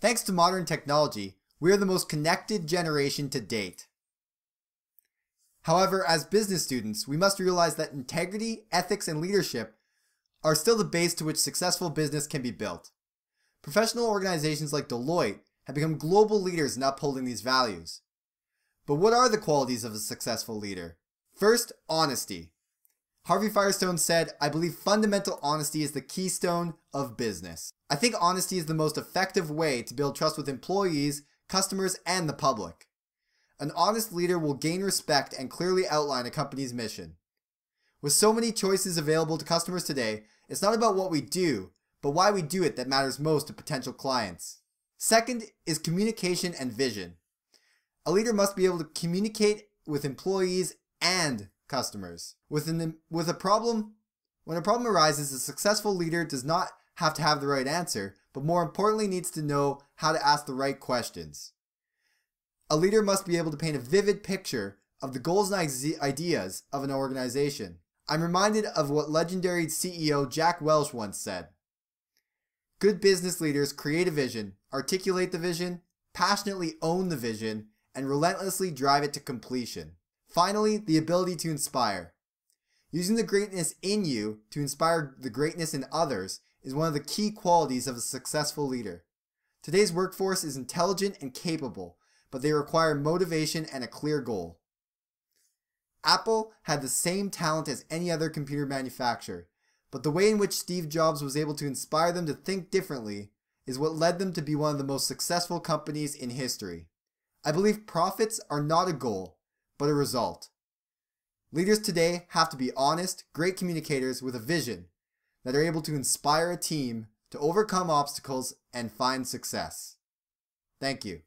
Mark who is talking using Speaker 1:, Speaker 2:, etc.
Speaker 1: Thanks to modern technology, we are the most connected generation to date. However, as business students, we must realize that integrity, ethics, and leadership are still the base to which successful business can be built. Professional organizations like Deloitte have become global leaders in upholding these values. But what are the qualities of a successful leader? First, honesty. Harvey Firestone said, I believe fundamental honesty is the keystone of business. I think honesty is the most effective way to build trust with employees, customers, and the public. An honest leader will gain respect and clearly outline a company's mission. With so many choices available to customers today, it's not about what we do, but why we do it that matters most to potential clients. Second is communication and vision. A leader must be able to communicate with employees and customers. With, an, with a problem, when a problem arises, a successful leader does not have to have the right answer, but more importantly needs to know how to ask the right questions. A leader must be able to paint a vivid picture of the goals and ideas of an organization. I'm reminded of what legendary CEO Jack Welch once said. Good business leaders create a vision, articulate the vision, passionately own the vision, and relentlessly drive it to completion. Finally, the ability to inspire. Using the greatness in you to inspire the greatness in others is one of the key qualities of a successful leader. Today's workforce is intelligent and capable, but they require motivation and a clear goal. Apple had the same talent as any other computer manufacturer, but the way in which Steve Jobs was able to inspire them to think differently is what led them to be one of the most successful companies in history. I believe profits are not a goal, but a result. Leaders today have to be honest, great communicators with a vision that are able to inspire a team to overcome obstacles and find success. Thank you.